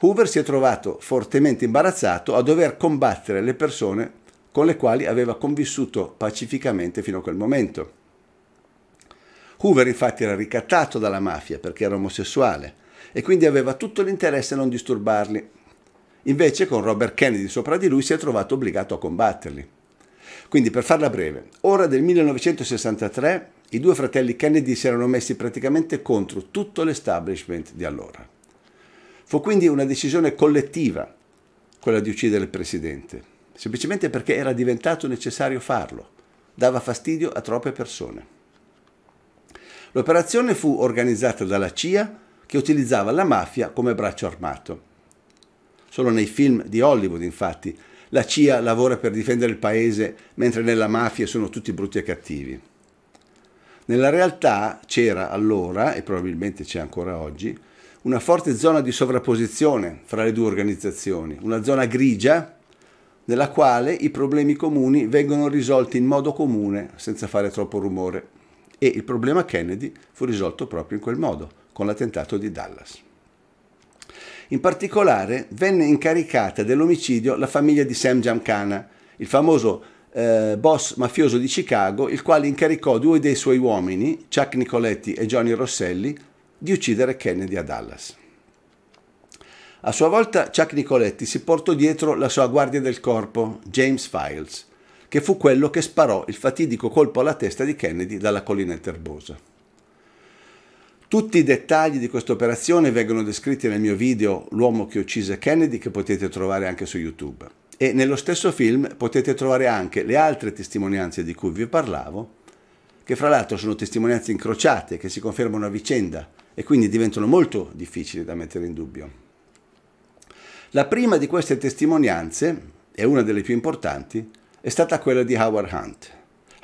Hoover si è trovato fortemente imbarazzato a dover combattere le persone con le quali aveva convissuto pacificamente fino a quel momento. Hoover infatti era ricattato dalla mafia perché era omosessuale e quindi aveva tutto l'interesse a non disturbarli. Invece con Robert Kennedy sopra di lui si è trovato obbligato a combatterli. Quindi per farla breve, ora del 1963 i due fratelli Kennedy si erano messi praticamente contro tutto l'establishment di allora. Fu quindi una decisione collettiva quella di uccidere il presidente, semplicemente perché era diventato necessario farlo, dava fastidio a troppe persone. L'operazione fu organizzata dalla CIA che utilizzava la mafia come braccio armato. Solo nei film di Hollywood, infatti, la CIA lavora per difendere il paese, mentre nella mafia sono tutti brutti e cattivi. Nella realtà c'era allora, e probabilmente c'è ancora oggi, una forte zona di sovrapposizione fra le due organizzazioni, una zona grigia nella quale i problemi comuni vengono risolti in modo comune senza fare troppo rumore. E il problema Kennedy fu risolto proprio in quel modo, con l'attentato di Dallas. In particolare venne incaricata dell'omicidio la famiglia di Sam Giancana, il famoso eh, boss mafioso di Chicago, il quale incaricò due dei suoi uomini, Chuck Nicoletti e Johnny Rosselli, di uccidere Kennedy a Dallas. A sua volta Chuck Nicoletti si portò dietro la sua guardia del corpo, James Files, che fu quello che sparò il fatidico colpo alla testa di Kennedy dalla collinetta erbosa. Tutti i dettagli di questa operazione vengono descritti nel mio video L'uomo che uccise Kennedy che potete trovare anche su YouTube. E nello stesso film potete trovare anche le altre testimonianze di cui vi parlavo, che fra l'altro sono testimonianze incrociate che si confermano a vicenda e quindi diventano molto difficili da mettere in dubbio. La prima di queste testimonianze, e una delle più importanti, è stata quella di Howard Hunt.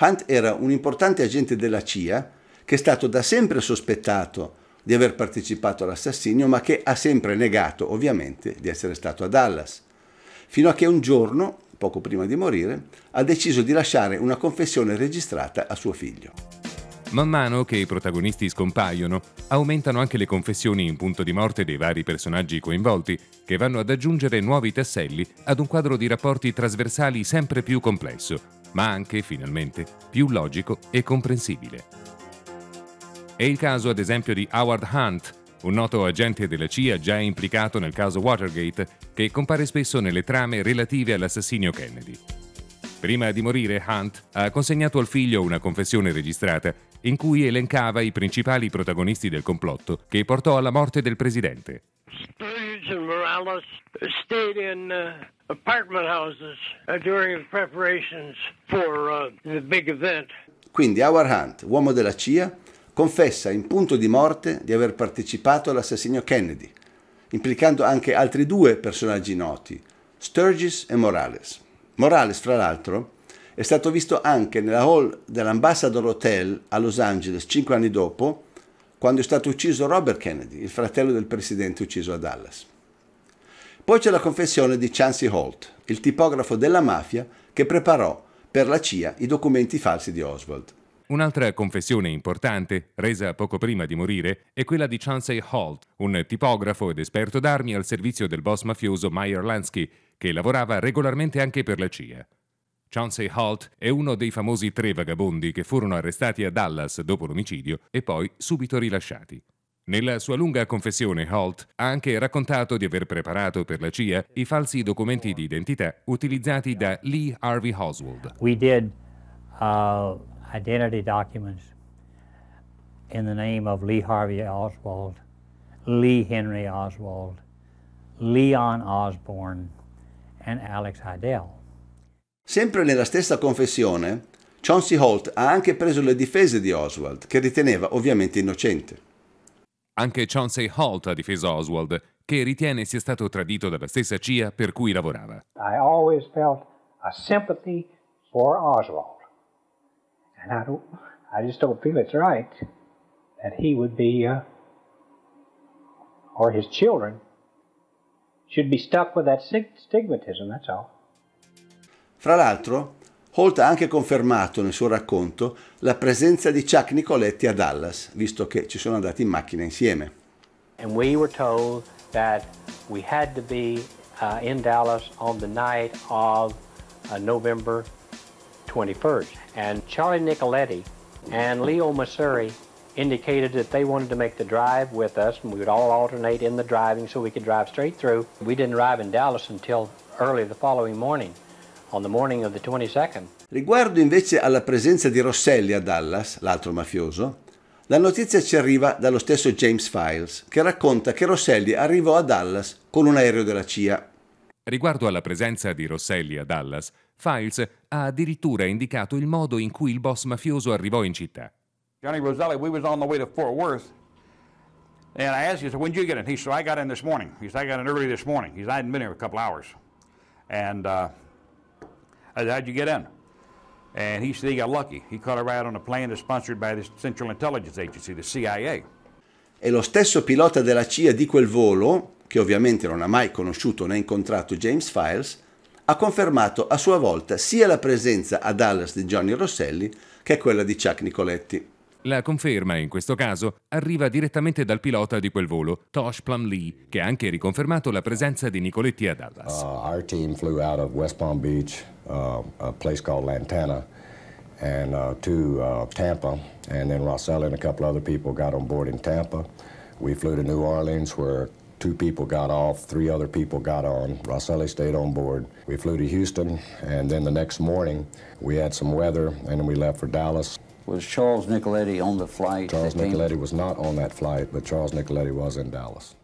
Hunt era un importante agente della CIA che è stato da sempre sospettato di aver partecipato all'assassinio, ma che ha sempre negato, ovviamente, di essere stato a Dallas, fino a che un giorno, poco prima di morire, ha deciso di lasciare una confessione registrata a suo figlio. Man mano che i protagonisti scompaiono, aumentano anche le confessioni in punto di morte dei vari personaggi coinvolti, che vanno ad aggiungere nuovi tasselli ad un quadro di rapporti trasversali sempre più complesso, ma anche, finalmente, più logico e comprensibile. È il caso, ad esempio, di Howard Hunt, un noto agente della CIA già implicato nel caso Watergate, che compare spesso nelle trame relative all'assassinio Kennedy. Prima di morire, Hunt ha consegnato al figlio una confessione registrata in cui elencava i principali protagonisti del complotto che portò alla morte del presidente. Scrooge and Morales stayed in uh, apartment houses uh, during the preparations for uh, the big event. Quindi Howard Hunt, uomo della CIA, confessa in punto di morte di aver partecipato all'assassinio Kennedy, implicando anche altri due personaggi noti, Sturgis e Morales. Morales, fra l'altro, è stato visto anche nella hall dell'Ambassador Hotel a Los Angeles cinque anni dopo, quando è stato ucciso Robert Kennedy, il fratello del presidente ucciso a Dallas. Poi c'è la confessione di Chancey Holt, il tipografo della mafia che preparò per la CIA i documenti falsi di Oswald. Un'altra confessione importante, resa poco prima di morire, è quella di Chancey Holt, un tipografo ed esperto d'armi al servizio del boss mafioso Meyer Lansky, che lavorava regolarmente anche per la CIA. Chauncey Holt è uno dei famosi tre vagabondi che furono arrestati a Dallas dopo l'omicidio e poi subito rilasciati. Nella sua lunga confessione Holt ha anche raccontato di aver preparato per la CIA i falsi documenti di identità utilizzati da Lee Harvey Oswald. We did uh, identity documents in the name of Lee Harvey Oswald, Lee Henry Oswald, Leon Osborne and Alex Idell. Sempre nella stessa confessione, Chauncey Holt ha anche preso le difese di Oswald, che riteneva ovviamente innocente. Anche Chauncey Holt ha difeso Oswald, che ritiene sia stato tradito dalla stessa CIA per cui lavorava. I always felt a sympathy for Oswald. And I, don't, I just don't feel it's right that he would be, uh, or his children, should be stuck with that stigmatism, that's all. Fra l'altro, Holt ha anche confermato nel suo racconto la presenza di Chuck Nicoletti a Dallas, visto che ci sono andati in macchina insieme. And we were told that we had to be uh, in Dallas on the night of uh, November 21st. And Charlie Nicoletti and Leo Massuri indicated that they wanted to make the drive with us, and we would all alternate in the driving so we could drive straight through. We didn't arrive in Dallas until early the following morning. Riguardo invece alla presenza di Rosselli a Dallas, l'altro mafioso, la notizia ci arriva dallo stesso James Files, che racconta che Rosselli arrivò a Dallas con un aereo della CIA. Riguardo alla presenza di Rosselli a Dallas, Files ha addirittura indicato il modo in cui il boss mafioso arrivò in città. Johnny Roselli, we was on the way to Fort Worth. And I asked him, I said, when did you get in? He said, I got in this morning. He said, I got in early this morning. He said, I hadn't been here a couple hours. And uh, i said, how'd you get in? And he said he got lucky. He caught a ride on a plane that's sponsored by the Central Intelligence Agency, the CIA. E lo stesso pilota della CIA di quel volo, che ovviamente non ha mai conosciuto né incontrato James Files, ha confermato a sua volta sia la presenza a Dallas di Johnny Rosselli che quella di Chuck Nicoletti. La conferma, in questo caso, arriva direttamente dal pilota di quel volo, Tosh Plumlee, che ha anche riconfermato la presenza di Nicoletti a Dallas. Uh, our team flew out of West Palm Beach, uh, a place called Lantana, and uh, to uh, Tampa, and then Rossella and a couple other people got on board in Tampa. We flew to New Orleans where two people got off, three other people got on. Rosselli stayed on board. We flew to Houston, and then the next morning we had some weather, and we left for Dallas. Was Charles Nicoletti on the flight? Charles Nicoletti was not on that flight, but Charles Nicoletti was in Dallas.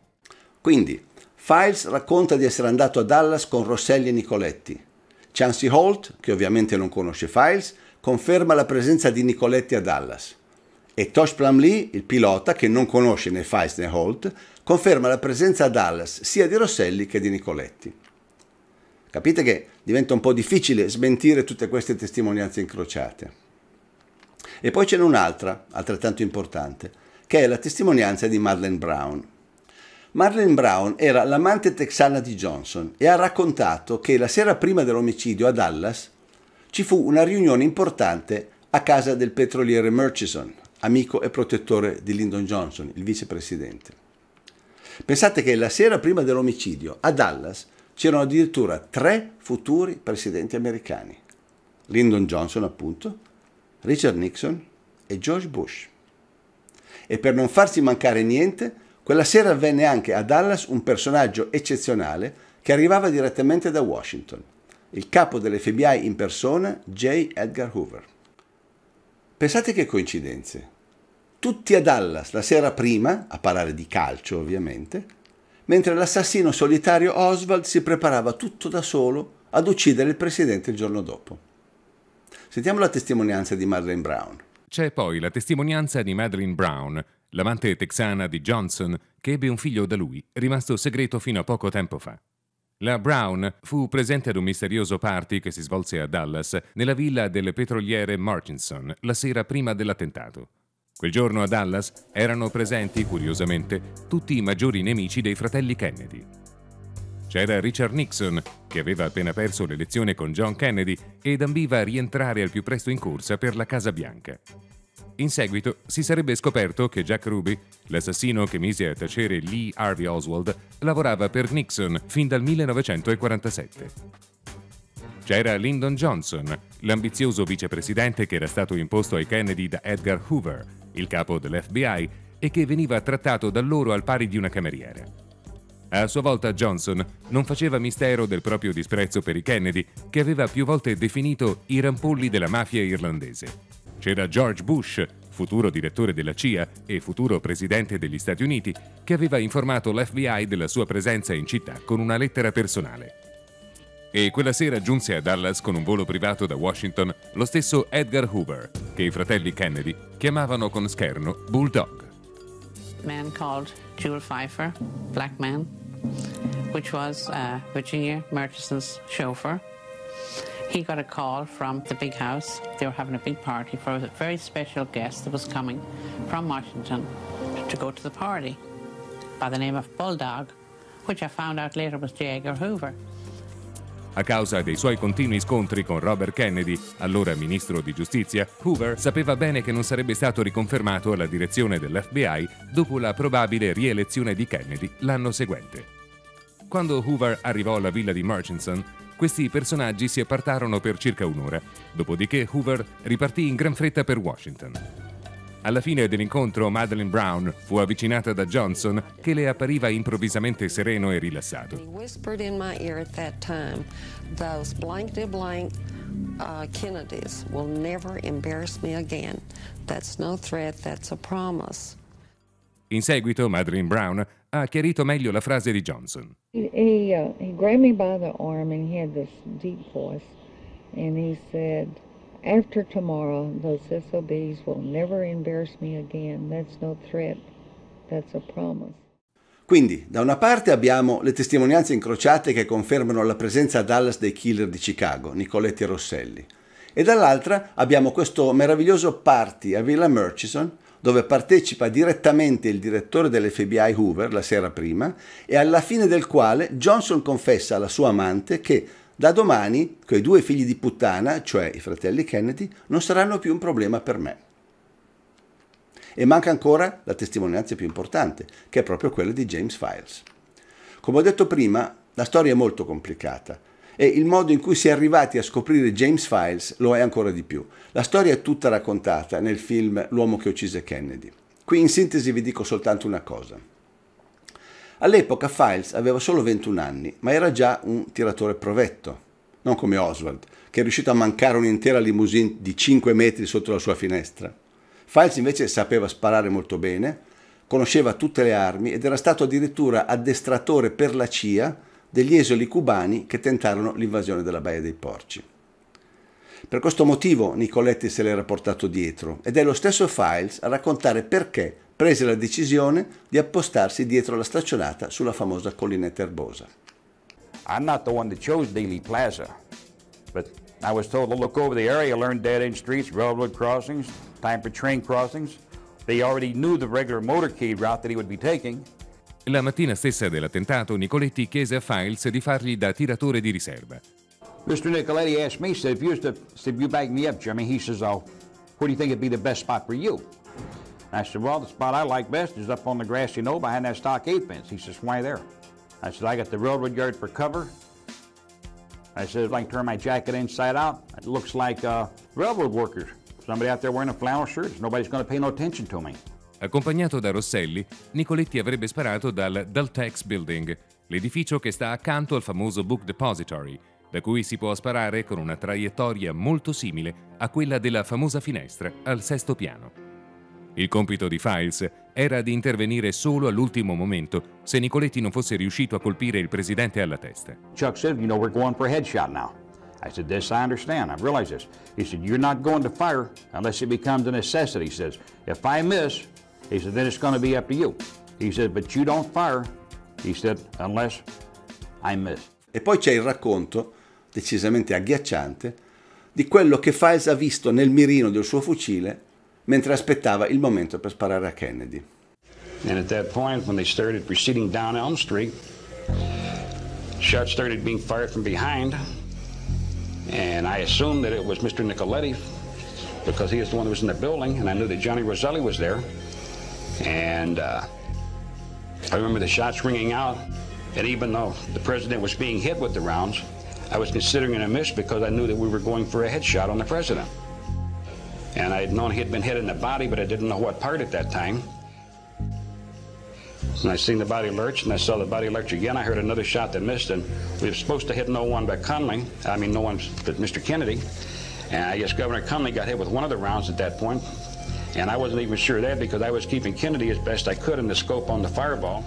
Quindi, Files racconta di essere andato a Dallas con Rosselli e Nicoletti. Chancy Holt, che ovviamente non conosce Files, conferma la presenza di Nicoletti a Dallas. E Tosh Plumlee, il pilota, che non conosce né Files né Holt, conferma la presenza a Dallas sia di Rosselli che di Nicoletti. Capite che diventa un po' difficile smentire tutte queste testimonianze incrociate. E poi c'è un'altra, altrettanto importante, che è la testimonianza di Marlene Brown. Marlene Brown era l'amante texana di Johnson e ha raccontato che la sera prima dell'omicidio a Dallas ci fu una riunione importante a casa del petroliere Murchison, amico e protettore di Lyndon Johnson, il vicepresidente. Pensate che la sera prima dell'omicidio a Dallas c'erano addirittura tre futuri presidenti americani. Lyndon Johnson, appunto, Richard Nixon e George Bush. E per non farsi mancare niente, quella sera avvenne anche a Dallas un personaggio eccezionale che arrivava direttamente da Washington, il capo dell'FBI in persona J. Edgar Hoover. Pensate che coincidenze. Tutti a Dallas la sera prima, a parlare di calcio ovviamente, mentre l'assassino solitario Oswald si preparava tutto da solo ad uccidere il presidente il giorno dopo. Sentiamo la testimonianza di Madeleine Brown. C'è poi la testimonianza di Madeleine Brown, l'amante texana di Johnson, che ebbe un figlio da lui, rimasto segreto fino a poco tempo fa. La Brown fu presente ad un misterioso party che si svolse a Dallas nella villa delle petroliere Martinson la sera prima dell'attentato. Quel giorno a Dallas erano presenti, curiosamente, tutti i maggiori nemici dei fratelli Kennedy. C'era Richard Nixon, che aveva appena perso l'elezione con John Kennedy ed ambiva a rientrare al più presto in corsa per la Casa Bianca. In seguito si sarebbe scoperto che Jack Ruby, l'assassino che mise a tacere Lee Harvey Oswald, lavorava per Nixon fin dal 1947. C'era Lyndon Johnson, l'ambizioso vicepresidente che era stato imposto ai Kennedy da Edgar Hoover, il capo dell'FBI, e che veniva trattato da loro al pari di una cameriera. A sua volta Johnson non faceva mistero del proprio disprezzo per i Kennedy, che aveva più volte definito i rampolli della mafia irlandese. C'era George Bush, futuro direttore della CIA e futuro presidente degli Stati Uniti, che aveva informato l'FBI della sua presenza in città con una lettera personale. E quella sera giunse a Dallas con un volo privato da Washington lo stesso Edgar Hoover, che i fratelli Kennedy chiamavano con scherno Bulldog. man called Jewel Pfeiffer, black man, which was uh, Virginia Murchison's chauffeur. He got a call from the big house. They were having a big party for a very special guest that was coming from Washington to go to the party by the name of Bulldog, which I found out later was J. Edgar Hoover. A causa dei suoi continui scontri con Robert Kennedy, allora ministro di giustizia, Hoover sapeva bene che non sarebbe stato riconfermato alla direzione dell'FBI dopo la probabile rielezione di Kennedy l'anno seguente. Quando Hoover arrivò alla villa di Murchison, questi personaggi si appartarono per circa un'ora, dopodiché Hoover ripartì in gran fretta per Washington. Alla fine dell'incontro Madeleine Brown fu avvicinata da Johnson che le appariva improvvisamente sereno e rilassato. Uh, in seguito Madeleine Brown ha chiarito meglio la frase di Johnson. He, he, uh, he grabbed me by the arm and he had this deep voice and he said After tomorrow, those SOBs will never embarrass me again. That's no threat, that's a promise. Quindi, da una parte abbiamo le testimonianze incrociate che confermano la presenza a Dallas dei killer di Chicago, Nicoletti e Rosselli, e dall'altra abbiamo questo meraviglioso party a Villa Murchison dove partecipa direttamente il direttore dell'FBI Hoover la sera prima e alla fine del quale Johnson confessa alla sua amante che da domani quei due figli di puttana, cioè i fratelli Kennedy, non saranno più un problema per me. E manca ancora la testimonianza più importante, che è proprio quella di James Files. Come ho detto prima, la storia è molto complicata e il modo in cui si è arrivati a scoprire James Files lo è ancora di più. La storia è tutta raccontata nel film L'uomo che uccise Kennedy. Qui in sintesi vi dico soltanto una cosa. All'epoca Files aveva solo 21 anni, ma era già un tiratore provetto, non come Oswald, che è riuscito a mancare un'intera limousine di 5 metri sotto la sua finestra. Files invece sapeva sparare molto bene, conosceva tutte le armi ed era stato addirittura addestratore per la CIA degli esoli cubani che tentarono l'invasione della Baia dei Porci. Per questo motivo Nicoletti se l'era portato dietro ed è lo stesso Files a raccontare perché prese la decisione di appostarsi dietro la staccionata sulla famosa collinetta erbosa. I'm not the one that chose Dealey Plaza, but I was told to look over the area, learn dead-end streets, railroad crossings, time for train crossings. They already knew the regular motorcade route that he would be taking. La mattina stessa dell'attentato, Nicoletti chiese a Files di fargli da tiratore di riserva. Mr. Nicoletti asked me, said, if you, to, if you back me up, Jimmy, he says, oh, what do you think would be the best spot for you? I said, well, the spot I like best is up on the grassy knoll behind that stockade fence. He says, why there? I said, I got the railroad yard for cover. I said, if I can turn my jacket inside out, it looks like uh, railroad workers. Somebody out there wearing a flannel shirt, nobody's going to pay no attention to me. Accompagnato da Rosselli, Nicoletti avrebbe sparato dal Deltex Building, l'edificio che sta accanto al famoso Book Depository, da cui si può sparare con una traiettoria molto simile a quella della famosa finestra al sesto piano. Il compito di Files era di intervenire solo all'ultimo momento se Nicoletti non fosse riuscito a colpire il presidente alla testa. Chuck said, you know, we're going for a headshot now. I said, this I understand. I realize this. He said, you're not going to fire unless it becomes a necessity. He says, if I miss, he said, then it's going to be up to you. He said, but you don't fire. He said, unless I miss. E poi c'è il racconto decisamente agghiacciante, di quello che Files ha visto nel mirino del suo fucile mentre aspettava il momento per sparare a Kennedy. And at that point, when they started proceeding down Elm Street, shots started being fired from behind, and I assumed that it was Mr. Nicoletti because he is the one who was in the building, and I knew that Johnny Roselli was there. And uh, I remember the shots ringing out, and even though the president was being hit with the rounds, I was considering it a miss because I knew that we were going for a headshot on the president. And I had known he had been hit in the body, but I didn't know what part at that time. And I seen the body lurch, and I saw the body lurch again. I heard another shot that missed, and we were supposed to hit no one but Conley. I mean, no one but Mr. Kennedy. And I guess Governor Conley got hit with one of the rounds at that point, and I wasn't even sure of that because I was keeping Kennedy as best I could in the scope on the fireball.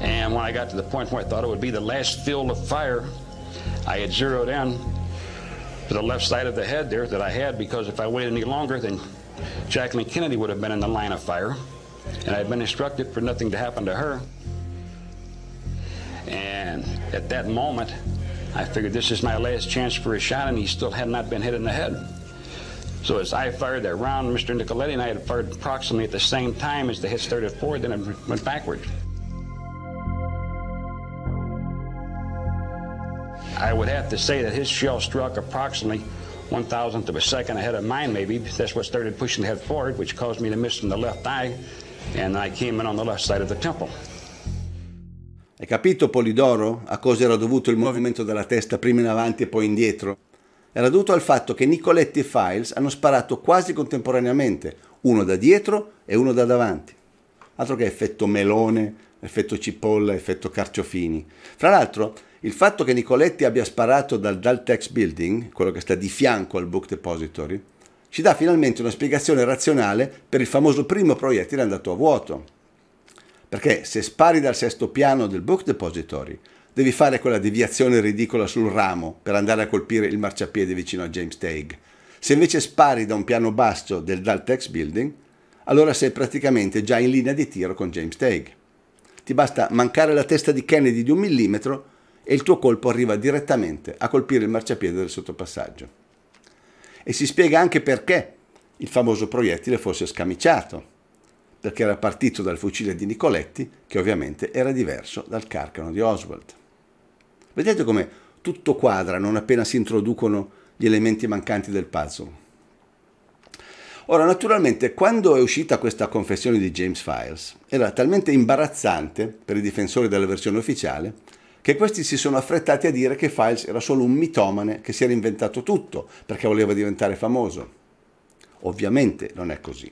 And when I got to the point where I thought it would be the last field of fire, I had zeroed in to the left side of the head there that I had because if I waited any longer, then Jacqueline Kennedy would have been in the line of fire. And I had been instructed for nothing to happen to her. And at that moment, I figured this is my last chance for a shot, and he still had not been hit in the head. So as I fired that round, Mr. Nicoletti and I had fired approximately at the same time as the hit started forward, then it went backward. I would have to say that his shell struck approximately one thousandth of a second ahead of mine, maybe. That's what started pushing the head forward, which caused me to miss in the left eye, and I came in on the left side of the temple. Hai capito Polidoro a cosa era dovuto il movimento della testa prima in avanti e poi indietro? Era dovuto al fatto che Nicoletti e Files hanno sparato quasi contemporaneamente, uno da dietro e uno da davanti. Altro che effetto melone, effetto cipolla, effetto carciofini. Fra l'altro, il fatto che Nicoletti abbia sparato dal Daltex Building, quello che sta di fianco al Book Depository, ci dà finalmente una spiegazione razionale per il famoso primo proiettile andato a vuoto. Perché se spari dal sesto piano del Book Depository, devi fare quella deviazione ridicola sul ramo per andare a colpire il marciapiede vicino a James Tague. Se invece spari da un piano basso del Daltex Building, allora sei praticamente già in linea di tiro con James Tague. Ti basta mancare la testa di Kennedy di un millimetro e il tuo colpo arriva direttamente a colpire il marciapiede del sottopassaggio. E si spiega anche perché il famoso proiettile fosse scamiciato, perché era partito dal fucile di Nicoletti, che ovviamente era diverso dal carcano di Oswald. Vedete come tutto quadra non appena si introducono gli elementi mancanti del puzzle. Ora, naturalmente, quando è uscita questa confessione di James Files, era talmente imbarazzante per i difensori della versione ufficiale che questi si sono affrettati a dire che Files era solo un mitomane che si era inventato tutto perché voleva diventare famoso. Ovviamente non è così.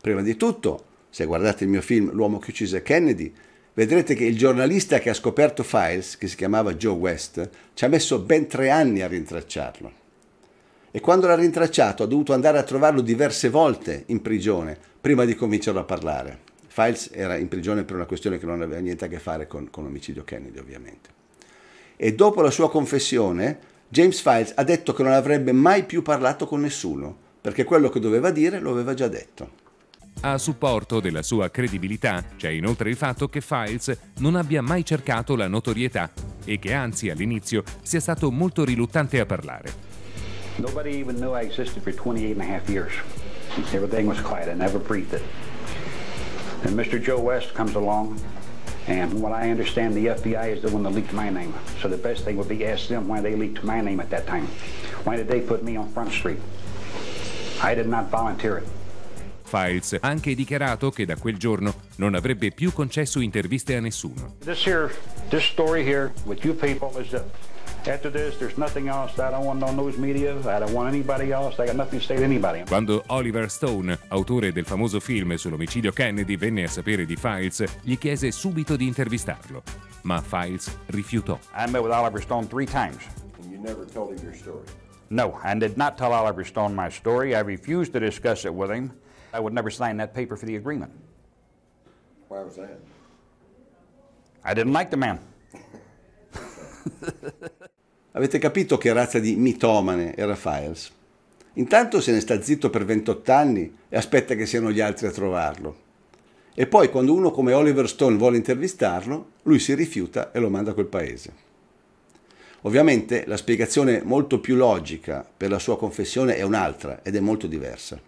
Prima di tutto, se guardate il mio film L'uomo che uccise Kennedy, vedrete che il giornalista che ha scoperto Files, che si chiamava Joe West, ci ha messo ben tre anni a rintracciarlo. E quando l'ha rintracciato ha dovuto andare a trovarlo diverse volte in prigione prima di convincerlo a parlare. Files era in prigione per una questione che non aveva niente a che fare con, con l'omicidio Kennedy ovviamente. E dopo la sua confessione James Files ha detto che non avrebbe mai più parlato con nessuno, perché quello che doveva dire lo aveva già detto. A supporto della sua credibilità c'è inoltre il fatto che Files non abbia mai cercato la notorietà e che anzi all'inizio sia stato molto riluttante a parlare. Nobody even knew I existed for 28 and a half years. Everything was quiet, I never breathed it. And Mr. Joe West comes along, and what I understand, the FBI is the one that leaked my name. So the best thing would be ask them why they leaked my name at that time. Why did they put me on Front Street? I did not volunteer it. Files ha anche dichiarato che da quel giorno non avrebbe più concesso interviste a nessuno. This here, this story here with you people is a quando Oliver Stone, autore del famoso film sull'omicidio Kennedy, venne a sapere di Files, gli chiese subito di intervistarlo, ma Files rifiutò. I met with Oliver Stone three times. And you never told him your story. No, I did not tell Oliver Stone my story. I refused to discuss it with him. I would never sign that paper for the agreement. Why was that? I didn't like the man. Avete capito che razza di mitomane era Files? Intanto se ne sta zitto per 28 anni e aspetta che siano gli altri a trovarlo. E poi quando uno come Oliver Stone vuole intervistarlo, lui si rifiuta e lo manda a quel paese. Ovviamente la spiegazione molto più logica per la sua confessione è un'altra ed è molto diversa.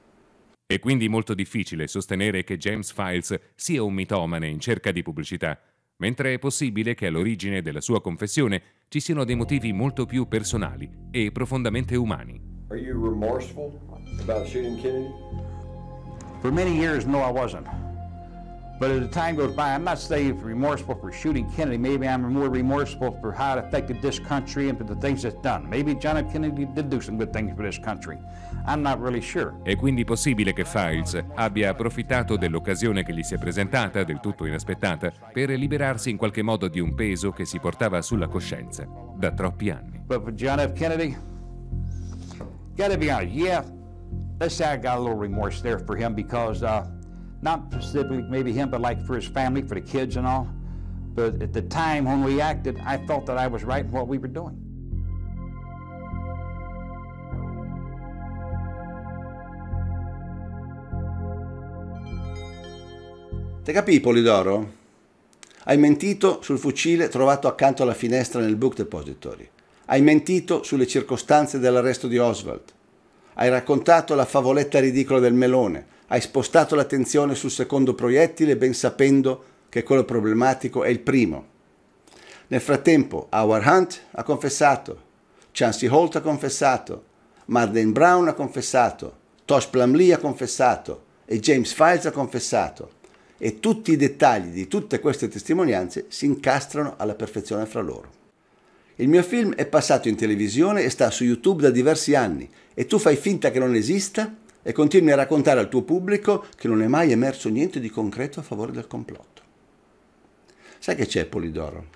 È quindi molto difficile sostenere che James Files sia un mitomane in cerca di pubblicità, mentre è possibile che all'origine della sua confessione ci siano dei motivi molto più personali e profondamente umani. Are you remorseful about shooting Kennedy? For many years, no, I wasn't. But as the time goes by, I'm not saying remorseful for shooting Kennedy. Maybe I'm more remorseful for how it affected this country and for the things it's done. Maybe John F. Kennedy did do some good things for this country. I'm not really sure. È quindi possibile che Files abbia approfittato dell'occasione che gli si è presentata, del tutto inaspettata, per liberarsi in qualche modo di un peso che si portava sulla coscienza da troppi anni. But for John F. Kennedy, gotta be honest, yeah, let's say I got a little remorse there for him because. Uh, not specifically maybe him, but like for his family, for the kids and all. But at the time when we acted, I felt that I was right in what we were doing. Te capì, Polidoro? Hai mentito sul fucile trovato accanto alla finestra nel book depository. Hai mentito sulle circostanze dell'arresto di Oswald. Hai raccontato la favoletta ridicola del melone, hai spostato l'attenzione sul secondo proiettile ben sapendo che quello problematico è il primo. Nel frattempo, Howard Hunt ha confessato, Chancey Holt ha confessato, Marden Brown ha confessato, Tosh Plumlee ha confessato e James Files ha confessato. E tutti i dettagli di tutte queste testimonianze si incastrano alla perfezione fra loro. Il mio film è passato in televisione e sta su YouTube da diversi anni e tu fai finta che non esista e continui a raccontare al tuo pubblico che non è mai emerso niente di concreto a favore del complotto. Sai che c'è Polidoro?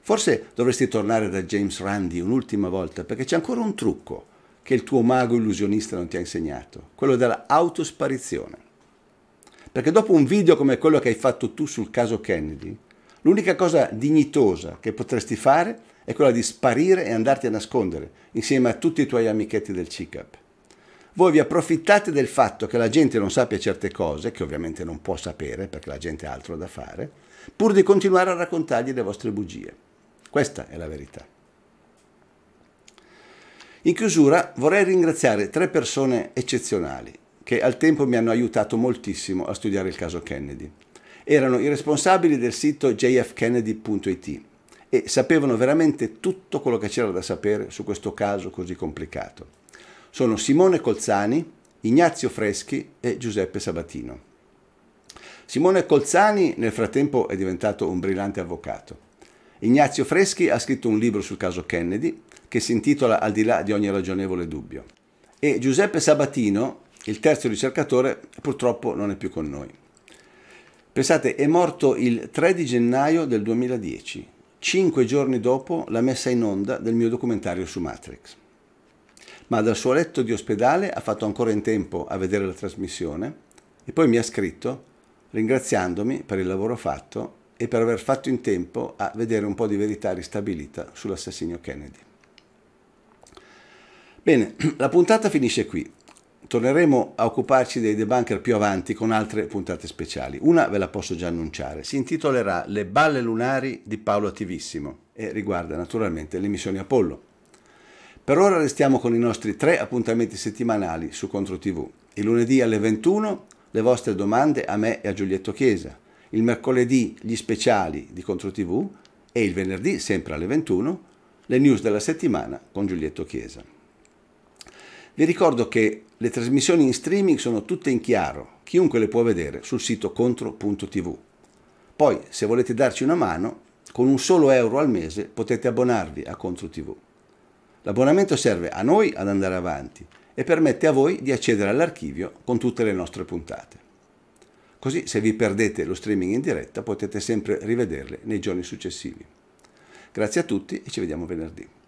Forse dovresti tornare da James Randi un'ultima volta perché c'è ancora un trucco che il tuo mago illusionista non ti ha insegnato, quello della autosparizione. Perché dopo un video come quello che hai fatto tu sul caso Kennedy, l'unica cosa dignitosa che potresti fare è è quella di sparire e andarti a nascondere insieme a tutti i tuoi amichetti del CICAP. Voi vi approfittate del fatto che la gente non sappia certe cose, che ovviamente non può sapere perché la gente ha altro da fare, pur di continuare a raccontargli le vostre bugie. Questa è la verità. In chiusura vorrei ringraziare tre persone eccezionali che al tempo mi hanno aiutato moltissimo a studiare il caso Kennedy. Erano i responsabili del sito jfkennedy.it e sapevano veramente tutto quello che c'era da sapere su questo caso così complicato. Sono Simone Colzani, Ignazio Freschi e Giuseppe Sabatino. Simone Colzani nel frattempo è diventato un brillante avvocato. Ignazio Freschi ha scritto un libro sul caso Kennedy che si intitola Al di là di ogni ragionevole dubbio. E Giuseppe Sabatino, il terzo ricercatore, purtroppo non è più con noi. Pensate, è morto il 3 di gennaio del 2010, cinque giorni dopo la messa in onda del mio documentario su Matrix. Ma dal suo letto di ospedale ha fatto ancora in tempo a vedere la trasmissione e poi mi ha scritto ringraziandomi per il lavoro fatto e per aver fatto in tempo a vedere un po' di verità ristabilita sull'assassinio Kennedy. Bene, la puntata finisce qui torneremo a occuparci dei debunker più avanti con altre puntate speciali. Una ve la posso già annunciare, si intitolerà Le balle lunari di Paolo Attivissimo e riguarda naturalmente le missioni Apollo. Per ora restiamo con i nostri tre appuntamenti settimanali su Contro TV. Il lunedì alle 21 le vostre domande a me e a Giulietto Chiesa. Il mercoledì gli speciali di Contro TV e il venerdì, sempre alle 21, le news della settimana con Giulietto Chiesa. Vi ricordo che le trasmissioni in streaming sono tutte in chiaro, chiunque le può vedere sul sito contro.tv. Poi, se volete darci una mano, con un solo euro al mese potete abbonarvi a Contro TV. L'abbonamento serve a noi ad andare avanti e permette a voi di accedere all'archivio con tutte le nostre puntate. Così se vi perdete lo streaming in diretta potete sempre rivederle nei giorni successivi. Grazie a tutti e ci vediamo venerdì.